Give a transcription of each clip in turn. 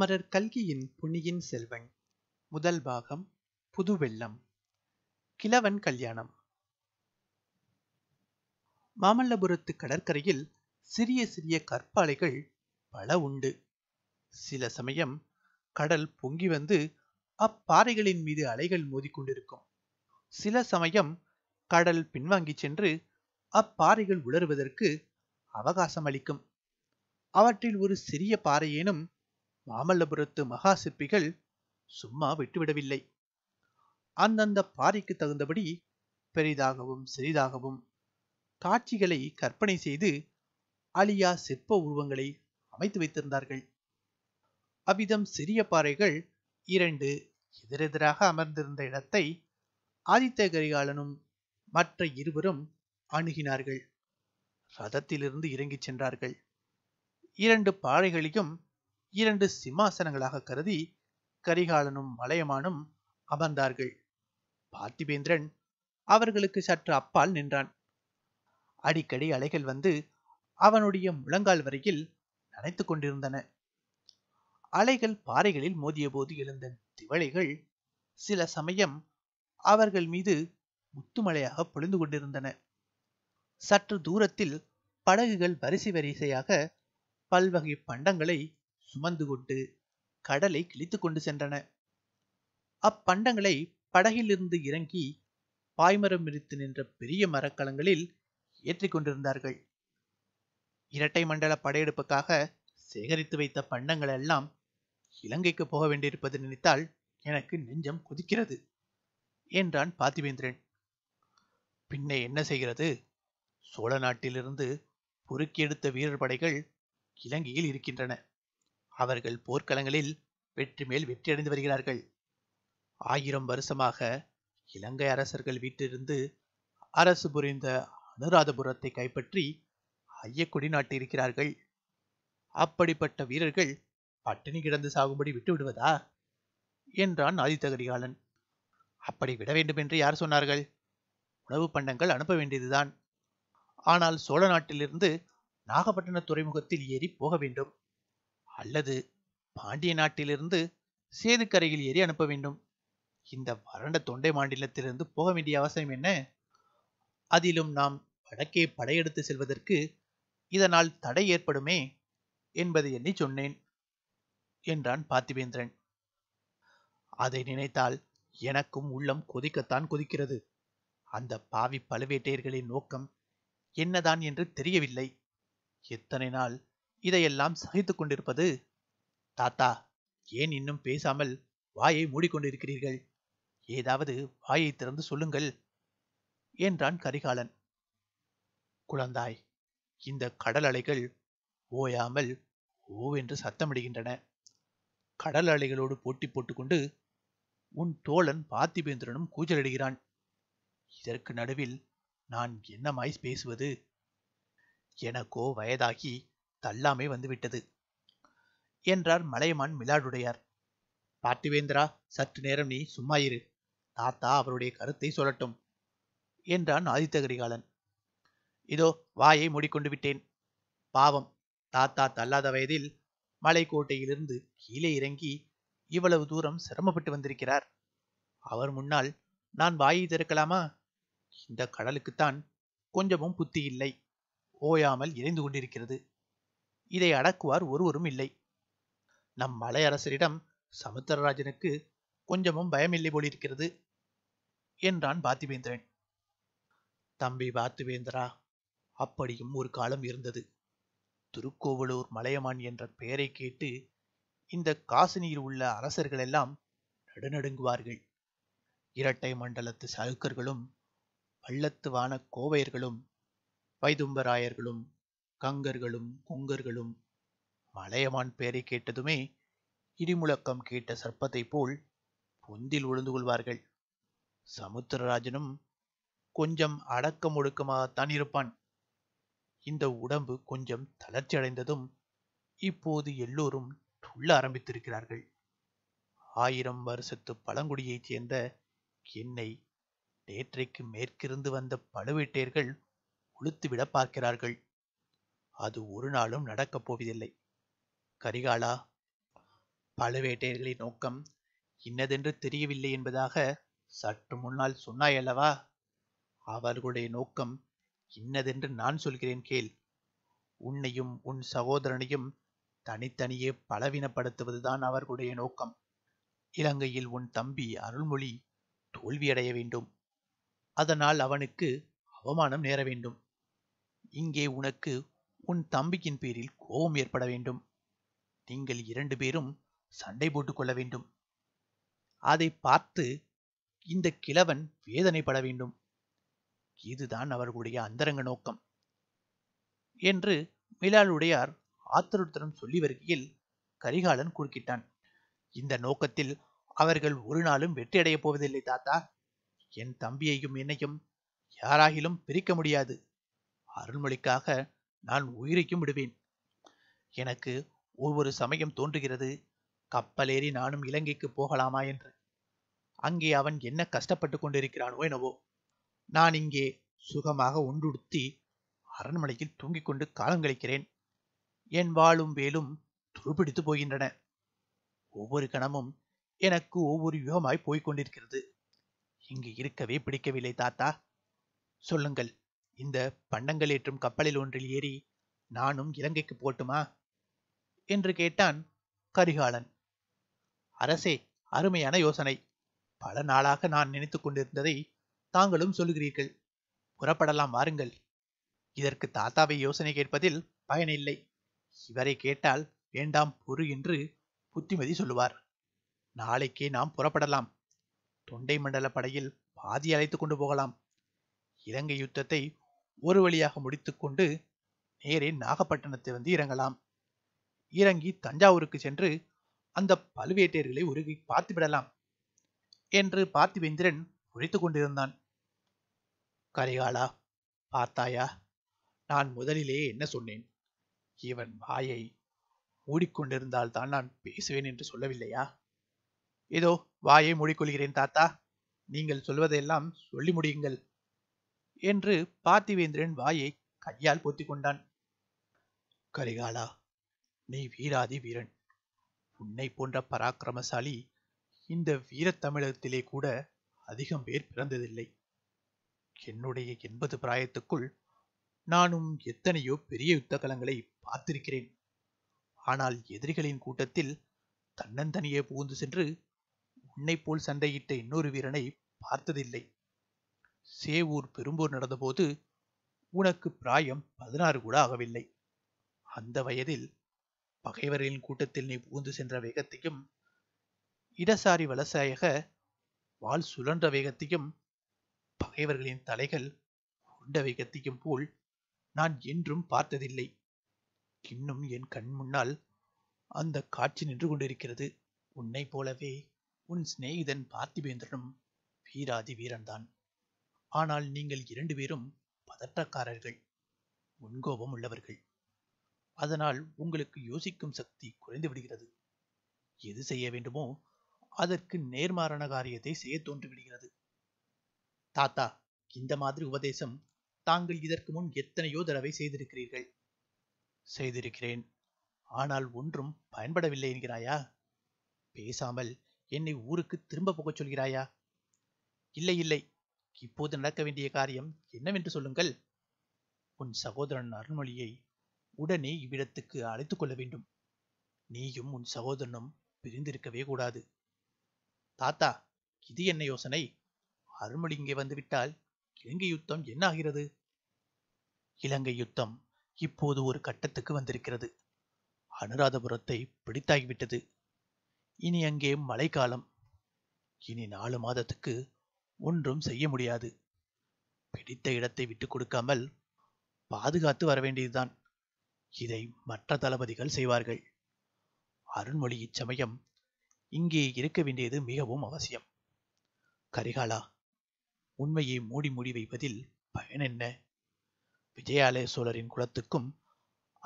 அமரர் கல்கியின் புனியின் செல்வன் முதல் பாகம் புதுவெள்ளம் கிழவன் கல்யாணம் மாமல்லபுரத்து கடற்கரையில் சிறிய சிறிய கற்பாலைகள் பல உண்டு சில சமயம் கடல் பொங்கி வந்து அப்பாறைகளின் மீது அலைகள் மோதிக்கொண்டிருக்கும் சில சமயம் கடல் பின்வாங்கி சென்று அப்பாறைகள் உலருவதற்கு அவகாசம் அளிக்கும் அவற்றில் ஒரு சிறிய பாறையேனும் மாமல்லபுரத்து மகா சிற்பிகள் சும்மா விட்டுவிடவில்லை அந்தந்த பாறைக்கு தகுந்தபடி பெரிதாகவும் சிறிதாகவும் காட்சிகளை கற்பனை செய்து அழியா சிற்ப உருவங்களை அமைத்து வைத்திருந்தார்கள் அவ்விதம் சிறிய பாறைகள் இரண்டு எதிரெதிராக அமர்ந்திருந்த இடத்தை ஆதித்த கரிகாலனும் மற்ற இருவரும் அணுகினார்கள் ரதத்திலிருந்து இறங்கிச் சென்றார்கள் இரண்டு பாறைகளையும் இரண்டு சிம்மாசனங்களாக கருதி கரிகாலனும் மலையமானும் அமர்ந்தார்கள் பார்த்திபேந்திரன் அவர்களுக்கு சற்று அப்பால் நின்றான் அடிக்கடி அலைகள் வந்து அவனுடைய முழங்கால் வரையில் நனைத்து கொண்டிருந்தன அலைகள் பாறைகளில் மோதிய போது எழுந்த திவளைகள் சில சமயம் அவர்கள் மீது முத்துமலையாக பொழிந்து கொண்டிருந்தன சற்று தூரத்தில் படகுகள் வரிசை வரிசையாக பல்வகை பண்டங்களை சுமந்து கொண்டு கடலை கிழித்து கொண்டு சென்றன அப்பண்டங்களை படகிலிருந்து இறங்கி பாய்மரம் விரித்து நின்ற பெரிய மரக்கலங்களில் ஏற்றிக் கொண்டிருந்தார்கள் இரட்டை மண்டல படையெடுப்புக்காக சேகரித்து வைத்த பண்டங்கள் எல்லாம் இலங்கைக்கு போக வேண்டியிருப்பது நினைத்தால் எனக்கு நெஞ்சம் கொதிக்கிறது என்றான் பார்த்திவேந்திரன் பின்னே என்ன செய்கிறது சோழ நாட்டிலிருந்து பொறுக்கியெடுத்த வீரர் படைகள் இலங்கையில் இருக்கின்றன அவர்கள் போர்க்களங்களில் வெற்றி மேல் வெற்றியடைந்து வருகிறார்கள் ஆயிரம் வருஷமாக இலங்கை அரசர்கள் வீட்டிலிருந்து அரசு புரிந்த அனுராதபுரத்தை கைப்பற்றி ஐயக்குடி நாட்டியிருக்கிறார்கள் அப்படிப்பட்ட வீரர்கள் பட்டினி கிடந்து சாகும்படி விட்டு விடுவதா என்றான் கரிகாலன் அப்படி விட வேண்டும் என்று யார் சொன்னார்கள் உணவு பண்டங்கள் அனுப்ப வேண்டியதுதான் ஆனால் சோழ நாட்டிலிருந்து நாகப்பட்டின துறைமுகத்தில் ஏறி போக வேண்டும் அல்லது பாண்டிய நாட்டிலிருந்து சேதுக்கரையில் ஏறி அனுப்ப வேண்டும் இந்த வறண்ட தொண்டை மாநிலத்திலிருந்து போக வேண்டிய அவசியம் என்ன அதிலும் நாம் வடக்கே படையெடுத்து செல்வதற்கு இதனால் தடை ஏற்படுமே என்பதை எண்ணி சொன்னேன் என்றான் பார்த்திவேந்திரன் அதை நினைத்தால் எனக்கும் உள்ளம் கொதிக்கத்தான் கொதிக்கிறது அந்த பாவி பழுவேட்டையர்களின் நோக்கம் என்னதான் என்று தெரியவில்லை எத்தனை நாள் இதையெல்லாம் சகித்து கொண்டிருப்பது தாத்தா ஏன் இன்னும் பேசாமல் வாயை மூடிக்கொண்டிருக்கிறீர்கள் ஏதாவது வாயை திறந்து சொல்லுங்கள் என்றான் கரிகாலன் குழந்தாய் இந்த கடல் அலைகள் ஓயாமல் ஓவென்று சத்தமிடுகின்றன கடல் அலைகளோடு போட்டி போட்டுக்கொண்டு உன் தோழன் பார்த்திபேந்திரனும் கூச்சலிடுகிறான் இதற்கு நடுவில் நான் என்னமாய் பேசுவது எனக்கோ வயதாகி தள்ளாமை வந்துவிட்டது என்றார் மலையமான் மிலாடுடையார் பார்த்திவேந்திரா சற்று நேரம் நீ சும்மா இரு தாத்தா அவருடைய கருத்தை சொல்லட்டும் என்றான் ஆதித்த கரிகாலன் இதோ வாயை மூடிக்கொண்டு விட்டேன் பாவம் தாத்தா தள்ளாத வயதில் மலைக்கோட்டையிலிருந்து கீழே இறங்கி இவ்வளவு தூரம் சிரமப்பட்டு வந்திருக்கிறார் அவர் முன்னால் நான் வாயை திறக்கலாமா இந்த கடலுக்குத்தான் கொஞ்சமும் புத்தி இல்லை ஓயாமல் இறைந்து கொண்டிருக்கிறது இதை அடக்குவார் ஒருவரும் இல்லை நம் மலையரசரிடம் சமுத்திரராஜனுக்கு கொஞ்சமும் பயமில்லை போலிருக்கிறது என்றான் பார்த்திவேந்திரன் தம்பி பார்த்திவேந்திரா அப்படியும் ஒரு காலம் இருந்தது திருக்கோவலூர் மலையமான் என்ற பெயரை கேட்டு இந்த காசினியில் உள்ள அரசர்கள் எல்லாம் நடுநடுங்குவார்கள் இரட்டை மண்டலத்து சலுக்கர்களும் பள்ளத்து வான கோவையர்களும் வைதும்பராயர்களும் கங்கர்களும் கொங்கர்களும் மலையமான் பேரை கேட்டதுமே இடிமுழக்கம் கேட்ட சர்ப்பத்தை போல் பொந்தில் உழுந்து கொள்வார்கள் சமுத்திரராஜனும் கொஞ்சம் அடக்கம் ஒடுக்கமாகத்தான் இருப்பான் இந்த உடம்பு கொஞ்சம் தளர்ச்சி அடைந்ததும் இப்போது எல்லோரும் துள்ள ஆரம்பித்திருக்கிறார்கள் ஆயிரம் வருஷத்து பழங்குடியைச் சேர்ந்த என்னை நேற்றைக்கு மேற்கிருந்து வந்த பழுவேட்டையர்கள் உளுத்துவிட பார்க்கிறார்கள் அது ஒரு நாளும் நடக்கப் போவதில்லை கரிகாலா பழுவேட்டையர்களின் நோக்கம் இன்னதென்று தெரியவில்லை என்பதாக சற்று முன்னால் சொன்னாயல்லவா அவர்களுடைய நோக்கம் இன்னதென்று நான் சொல்கிறேன் கேள் உன்னையும் உன் சகோதரனையும் தனித்தனியே பலவீனப்படுத்துவதுதான் அவர்களுடைய நோக்கம் இலங்கையில் உன் தம்பி அருள்மொழி தோல்வியடைய வேண்டும் அதனால் அவனுக்கு அவமானம் நேர வேண்டும் இங்கே உனக்கு உன் தம்பியின் பேரில் கோபம் ஏற்பட வேண்டும் நீங்கள் இரண்டு பேரும் சண்டை போட்டுக் கொள்ள வேண்டும் அதை பார்த்து இந்த கிழவன் வேதனைப்பட வேண்டும் இதுதான் அவர்களுடைய அந்தரங்க நோக்கம் என்று மிலாளுடையார் ஆத்திரத்துடன் சொல்லி வருகையில் கரிகாலன் குறுக்கிட்டான் இந்த நோக்கத்தில் அவர்கள் ஒரு நாளும் வெற்றியடையப் போவதில்லை தாத்தா என் தம்பியையும் என்னையும் யாராகிலும் பிரிக்க முடியாது அருள்மொழிக்காக நான் உயிரைக்கும் விடுவேன் எனக்கு ஒவ்வொரு சமயம் தோன்றுகிறது கப்பலேறி நானும் இலங்கைக்கு போகலாமா என்று அங்கே அவன் என்ன கஷ்டப்பட்டு கொண்டிருக்கிறானோ எனவோ நான் இங்கே சுகமாக ஒன்றுடுத்தி அரண்மனையில் தூங்கிக் கொண்டு காலம் கழிக்கிறேன் என் வாளும் வேலும் துருபிடித்து போகின்றன ஒவ்வொரு கணமும் எனக்கு ஒவ்வொரு யுகமாய் போய்க் கொண்டிருக்கிறது இங்கு இருக்கவே பிடிக்கவில்லை தாத்தா சொல்லுங்கள் இந்த பண்டங்கள் ஏற்றும் கப்பலில் ஒன்றில் ஏறி நானும் இலங்கைக்கு போட்டுமா என்று கேட்டான் கரிகாலன் அரசே அருமையான யோசனை பல நாளாக நான் நினைத்து கொண்டிருந்ததை தாங்களும் சொல்கிறீர்கள் புறப்படலாம் வாருங்கள் இதற்கு தாத்தாவை யோசனை கேட்பதில் பயனில்லை இவரை கேட்டால் வேண்டாம் பொறு என்று புத்திமதி சொல்லுவார் நாளைக்கே நாம் புறப்படலாம் தொண்டை மண்டல படையில் பாதி அழைத்து கொண்டு போகலாம் இலங்கை யுத்தத்தை ஒரு வழியாக முடித்துக்கொண்டு நேரே நாகப்பட்டினத்தை வந்து இறங்கலாம் இறங்கி தஞ்சாவூருக்கு சென்று அந்த பழுவேட்டையர்களை உருகி பார்த்துவிடலாம் என்று பார்த்திவேந்திரன் உழைத்து கொண்டிருந்தான் கரிகாலா பார்த்தாயா நான் முதலிலேயே என்ன சொன்னேன் இவன் வாயை மூடிக்கொண்டிருந்தால் தான் நான் பேசுவேன் என்று சொல்லவில்லையா இதோ வாயை மூடிக்கொள்கிறேன் தாத்தா நீங்கள் சொல்வதையெல்லாம் சொல்லி முடியுங்கள் என்று பார்த்திவேந்திரன் வாயை கையால் பொத்தி கொண்டான் கரிகாலா நீ வீராதி வீரன் உன்னை போன்ற பராக்கிரமசாலி இந்த வீரத்தமிழகத்திலே கூட அதிகம் பேர் பிறந்ததில்லை என்னுடைய எண்பது பிராயத்துக்குள் நானும் எத்தனையோ பெரிய யுத்தகலங்களை பார்த்திருக்கிறேன் ஆனால் எதிரிகளின் கூட்டத்தில் தன்னந்தனியே புகுந்து சென்று உன்னை போல் சண்டையிட்ட இன்னொரு வீரனை பார்த்ததில்லை சேவூர் பெரும்பூர் நடந்தபோது உனக்கு பிராயம் பதினாறு கூட ஆகவில்லை அந்த வயதில் பகைவரின் கூட்டத்தில் நீ புகுந்து சென்ற வேகத்தையும் இடசாரி வலசாயக வால் சுழன்ற வேகத்தையும் பகைவர்களின் தலைகள் உண்ட வேகத்தையும் போல் நான் என்றும் பார்த்ததில்லை இன்னும் என் கண் முன்னால் அந்த காட்சி நின்று கொண்டிருக்கிறது உன்னை போலவே உன் சிநேகிதன் பார்த்திபேந்திரனும் வீராதி வீரன்தான் ஆனால் நீங்கள் இரண்டு பேரும் பதற்றக்காரர்கள் முன்கோபம் உள்ளவர்கள் அதனால் உங்களுக்கு யோசிக்கும் சக்தி குறைந்து விடுகிறது எது செய்ய வேண்டுமோ அதற்கு நேர்மாறான காரியத்தை செய்ய தோன்றிவிடுகிறது தாத்தா இந்த மாதிரி உபதேசம் தாங்கள் இதற்கு முன் எத்தனையோ தடவை செய்திருக்கிறீர்கள் செய்திருக்கிறேன் ஆனால் ஒன்றும் பயன்படவில்லை என்கிறாயா பேசாமல் என்னை ஊருக்கு திரும்ப போகச் சொல்கிறாயா இல்லை இல்லை இப்போது நடக்க வேண்டிய காரியம் என்னவென்று சொல்லுங்கள் உன் சகோதரன் அருள்மொழியை உடனே இவ்விடத்துக்கு அழைத்துக் கொள்ள வேண்டும் நீயும் உன் சகோதரனும் பிரிந்திருக்கவே கூடாது தாத்தா இது என்ன யோசனை அருள்மொழி இங்கே வந்துவிட்டால் இலங்கை யுத்தம் என்ன ஆகிறது இலங்கை யுத்தம் இப்போது ஒரு கட்டத்துக்கு வந்திருக்கிறது அனுராதபுரத்தை பிடித்தாகிவிட்டது இனி அங்கே மழைக்காலம் இனி நாலு மாதத்துக்கு ஒன்றும் செய்ய முடியாது பிடித்த இடத்தை விட்டு கொடுக்காமல் பாதுகாத்து வர வேண்டியதுதான் இதை மற்ற தளபதிகள் செய்வார்கள் அருண்மொழி இச்சமயம் இங்கே இருக்க வேண்டியது மிகவும் அவசியம் கரிகாலா உண்மையை மூடி மூடி வைப்பதில் பயன் என்ன விஜயாலய சோழரின் குலத்துக்கும்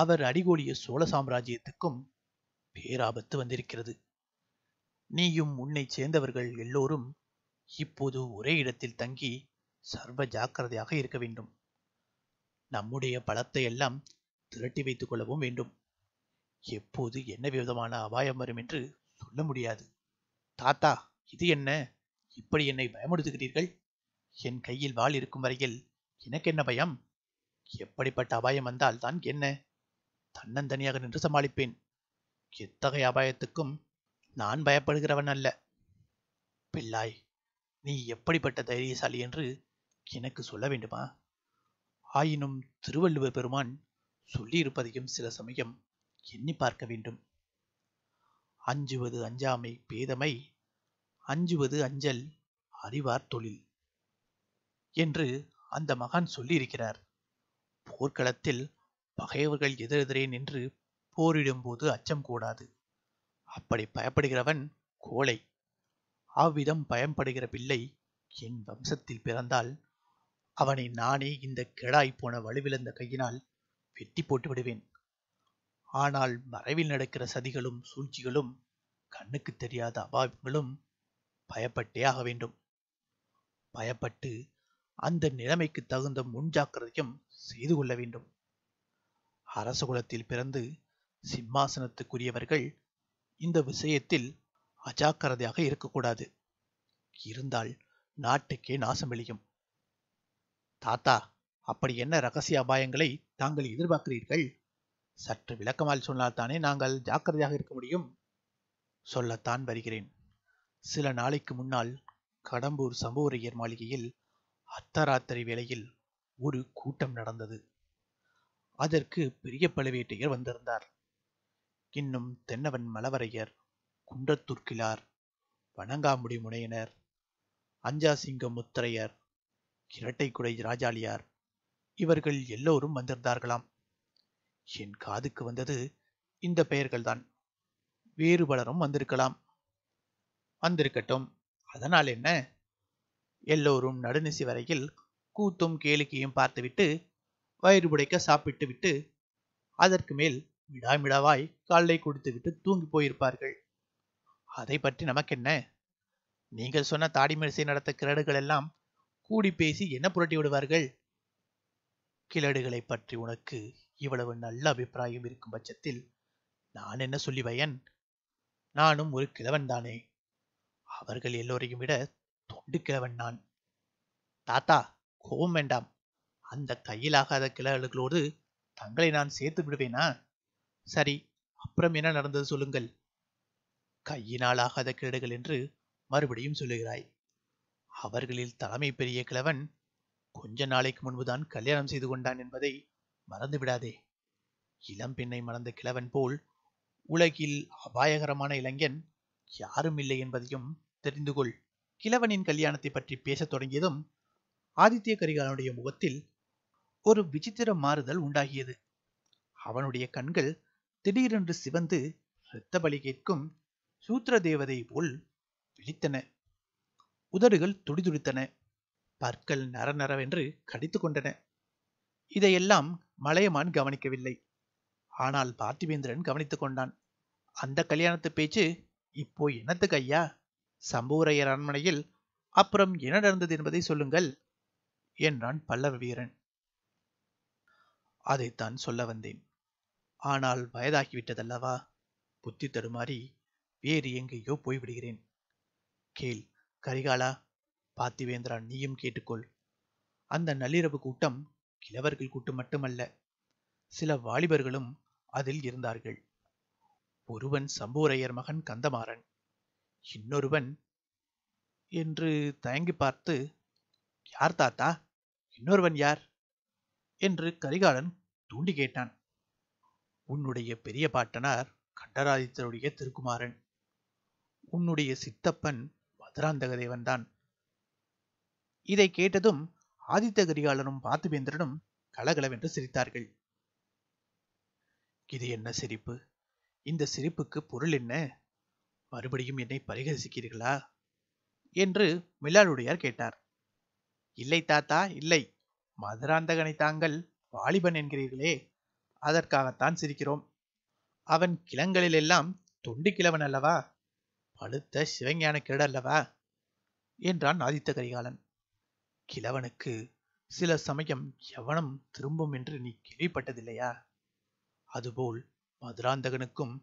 அவர் அடிகோடிய சோழ சாம்ராஜ்யத்துக்கும் பேராபத்து வந்திருக்கிறது நீயும் உன்னை சேர்ந்தவர்கள் எல்லோரும் இப்போது ஒரே இடத்தில் தங்கி சர்வ ஜாக்கிரதையாக இருக்க வேண்டும் நம்முடைய பலத்தை எல்லாம் திரட்டி வைத்துக் கொள்ளவும் வேண்டும் எப்போது என்ன விதமான அபாயம் வரும் என்று சொல்ல முடியாது தாத்தா இது என்ன இப்படி என்னை பயமுடுத்துகிறீர்கள் என் கையில் வாள் இருக்கும் வரையில் எனக்கு என்ன பயம் எப்படிப்பட்ட அபாயம் வந்தால் தான் என்ன தன்னந்தனியாக நின்று சமாளிப்பேன் எத்தகைய அபாயத்துக்கும் நான் பயப்படுகிறவன் அல்ல பிள்ளாய் நீ எப்படிப்பட்ட தைரியசாலி என்று எனக்கு சொல்ல வேண்டுமா ஆயினும் திருவள்ளுவர் பெருமான் சொல்லியிருப்பதையும் சில சமயம் எண்ணி பார்க்க வேண்டும் அஞ்சுவது அஞ்சாமை பேதமை அஞ்சுவது அஞ்சல் அறிவார் தொழில் என்று அந்த மகான் சொல்லியிருக்கிறார் போர்க்களத்தில் பகைவர்கள் எதிரெதிரே நின்று போரிடும்போது அச்சம் கூடாது அப்படி பயப்படுகிறவன் கோழை அவ்விதம் பயன்படுகிற பிள்ளை என் வம்சத்தில் பிறந்தால் அவனை நானே இந்த கெடாய் போன வலுவிழந்த கையினால் வெட்டி போட்டு விடுவேன் ஆனால் மறைவில் நடக்கிற சதிகளும் சூழ்ச்சிகளும் கண்ணுக்கு தெரியாத அபாயங்களும் பயப்பட்டே ஆக வேண்டும் பயப்பட்டு அந்த நிலைமைக்கு தகுந்த முன்ஜாக்கிரதையும் செய்து கொள்ள வேண்டும் அரசகுலத்தில் பிறந்து சிம்மாசனத்துக்குரியவர்கள் இந்த விஷயத்தில் அஜாக்கிரதையாக இருக்கக்கூடாது இருந்தால் நாட்டுக்கே நாசம் விளையும் தாத்தா அப்படி என்ன ரகசிய அபாயங்களை தாங்கள் எதிர்பார்க்கிறீர்கள் சற்று விளக்கமால் தானே நாங்கள் ஜாக்கிரதையாக இருக்க முடியும் சொல்லத்தான் வருகிறேன் சில நாளைக்கு முன்னால் கடம்பூர் சம்புவரையர் மாளிகையில் அத்தராத்திரி வேளையில் ஒரு கூட்டம் நடந்தது அதற்கு பெரிய பழுவேட்டையர் வந்திருந்தார் இன்னும் தென்னவன் மலவரையர் குன்றத்துர்க்கிலார் வணங்காமுடி முனையினர் அஞ்சாசிங்க முத்திரையர் இரட்டைக்குடை ராஜாளியார் இவர்கள் எல்லோரும் வந்திருந்தார்களாம் என் காதுக்கு வந்தது இந்த பெயர்கள்தான் வேறு பலரும் வந்திருக்கலாம் வந்திருக்கட்டும் அதனால் என்ன எல்லோரும் நடுநிசி வரையில் கூத்தும் கேளிக்கையும் பார்த்துவிட்டு வயிறு புடைக்க சாப்பிட்டு விட்டு அதற்கு மேல் விடாமிடாவாய் காலை கொடுத்துவிட்டு தூங்கி போயிருப்பார்கள் அதை பற்றி நமக்கென்ன நீங்கள் சொன்ன தாடி மெரிசை நடத்த கிழடுகள் எல்லாம் கூடி பேசி என்ன புரட்டி விடுவார்கள் கிழடுகளை பற்றி உனக்கு இவ்வளவு நல்ல அபிப்பிராயம் இருக்கும் பட்சத்தில் நான் என்ன சொல்லி பயன் நானும் ஒரு கிழவன் தானே அவர்கள் எல்லோரையும் விட தொண்டு கிழவன் நான் தாத்தா கோபம் வேண்டாம் அந்த கையிலாகாத கிழடுகளோடு தங்களை நான் சேர்த்து விடுவேனா சரி அப்புறம் என்ன நடந்தது சொல்லுங்கள் கையினாலாகாத கேடுகள் என்று மறுபடியும் சொல்லுகிறாய் அவர்களில் தலைமை பெரிய கிழவன் கொஞ்ச நாளைக்கு முன்புதான் கல்யாணம் செய்து கொண்டான் என்பதை மறந்துவிடாதே இளம் பெண்ணை மறந்த கிழவன் போல் உலகில் அபாயகரமான இளைஞன் யாரும் இல்லை என்பதையும் தெரிந்து கொள் கிழவனின் கல்யாணத்தை பற்றி பேசத் தொடங்கியதும் ஆதித்ய கரிகாலனுடைய முகத்தில் ஒரு விசித்திர மாறுதல் உண்டாகியது அவனுடைய கண்கள் திடீரென்று சிவந்து இரத்த பலி கேட்கும் சூத்திர தேவதை போல் விழித்தன உதடுகள் துடிதுடித்தன பற்கள் நரவென்று கடித்து கொண்டன இதையெல்லாம் மலையமான் கவனிக்கவில்லை ஆனால் பார்த்திவேந்திரன் கவனித்துக் கொண்டான் அந்த கல்யாணத்து பேச்சு இப்போ என்னத்துக்கு ஐயா சம்பூரையர் அரண்மனையில் அப்புறம் என்ன நடந்தது என்பதை சொல்லுங்கள் என்றான் பல்லவ வீரன் அதைத்தான் சொல்ல வந்தேன் ஆனால் வயதாகிவிட்டதல்லவா புத்தி தடுமாறி வேறு எங்கேயோ போய்விடுகிறேன் கேள் கரிகாலா பார்த்திவேந்திரா நீயும் கேட்டுக்கொள் அந்த நள்ளிரவு கூட்டம் கிழவர்கள் கூட்டம் மட்டுமல்ல சில வாலிபர்களும் அதில் இருந்தார்கள் ஒருவன் சம்பூரையர் மகன் கந்தமாறன் இன்னொருவன் என்று தயங்கி பார்த்து யார் தாத்தா இன்னொருவன் யார் என்று கரிகாலன் தூண்டி கேட்டான் உன்னுடைய பெரிய பாட்டனார் கண்டராதித்தருடைய திருக்குமாரன் உன்னுடைய சித்தப்பன் மதுராந்தக தேவன்தான் இதை கேட்டதும் ஆதித்த கரிகாலனும் பாத்துவேந்திரனும் கலகலவென்று சிரித்தார்கள் இது என்ன சிரிப்பு இந்த சிரிப்புக்கு பொருள் என்ன மறுபடியும் என்னை பரிகசிக்கிறீர்களா என்று மிலாடுடையார் கேட்டார் இல்லை தாத்தா இல்லை மதுராந்தகனை தாங்கள் வாலிபன் என்கிறீர்களே அதற்காகத்தான் சிரிக்கிறோம் அவன் கிளங்களிலெல்லாம் தொண்டு கிழவன் அல்லவா அழுத்த கிரட அல்லவா என்றான் ஆதித்த கரிகாலன் கிழவனுக்கு சில சமயம் எவனம் திரும்பும் என்று நீ கேள்விப்பட்டதில்லையா அதுபோல் மதுராந்தகனுக்கும்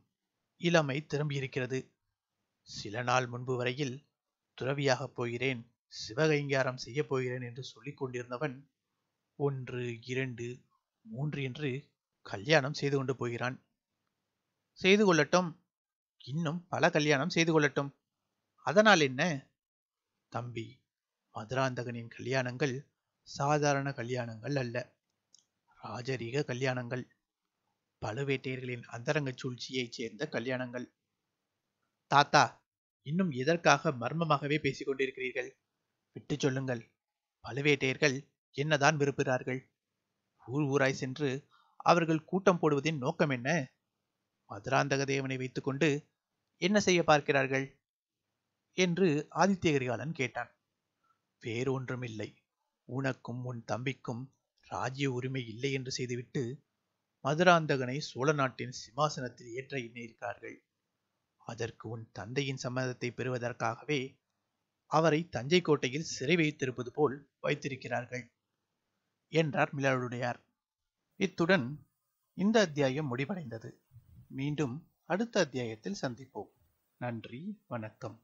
இளமை திரும்பியிருக்கிறது சில நாள் முன்பு வரையில் துறவியாகப் போகிறேன் சிவகைங்காரம் செய்யப் போகிறேன் என்று சொல்லிக் கொண்டிருந்தவன் ஒன்று இரண்டு மூன்று என்று கல்யாணம் செய்து கொண்டு போகிறான் செய்து கொள்ளட்டும் இன்னும் பல கல்யாணம் செய்து கொள்ளட்டும் அதனால் என்ன தம்பி மதுராந்தகனின் கல்யாணங்கள் சாதாரண கல்யாணங்கள் அல்ல ராஜரீக கல்யாணங்கள் பழுவேட்டையர்களின் அந்தரங்க சூழ்ச்சியைச் சேர்ந்த கல்யாணங்கள் தாத்தா இன்னும் எதற்காக மர்மமாகவே பேசிக் கொண்டிருக்கிறீர்கள் விட்டு சொல்லுங்கள் பழுவேட்டையர்கள் என்னதான் விரும்புகிறார்கள் ஊர் ஊராய் சென்று அவர்கள் கூட்டம் போடுவதின் நோக்கம் என்ன மதுராந்தக தேவனை வைத்துக்கொண்டு என்ன செய்ய பார்க்கிறார்கள் என்று ஆதித்ய கரிகாலன் கேட்டான் வேறொன்றுமில்லை உனக்கும் உன் தம்பிக்கும் ராஜ்ய உரிமை இல்லை என்று செய்துவிட்டு மதுராந்தகனை சோழ நாட்டின் சிம்மாசனத்தில் ஏற்ற எண்ணியிருக்கிறார்கள் அதற்கு உன் தந்தையின் சம்மதத்தை பெறுவதற்காகவே அவரை தஞ்சை கோட்டையில் சிறை வைத்திருப்பது போல் வைத்திருக்கிறார்கள் என்றார் மிலருடையார் இத்துடன் இந்த அத்தியாயம் முடிவடைந்தது மீண்டும் அடுத்த அத்தியாயத்தில் சந்திப்போம் நன்றி வணக்கம்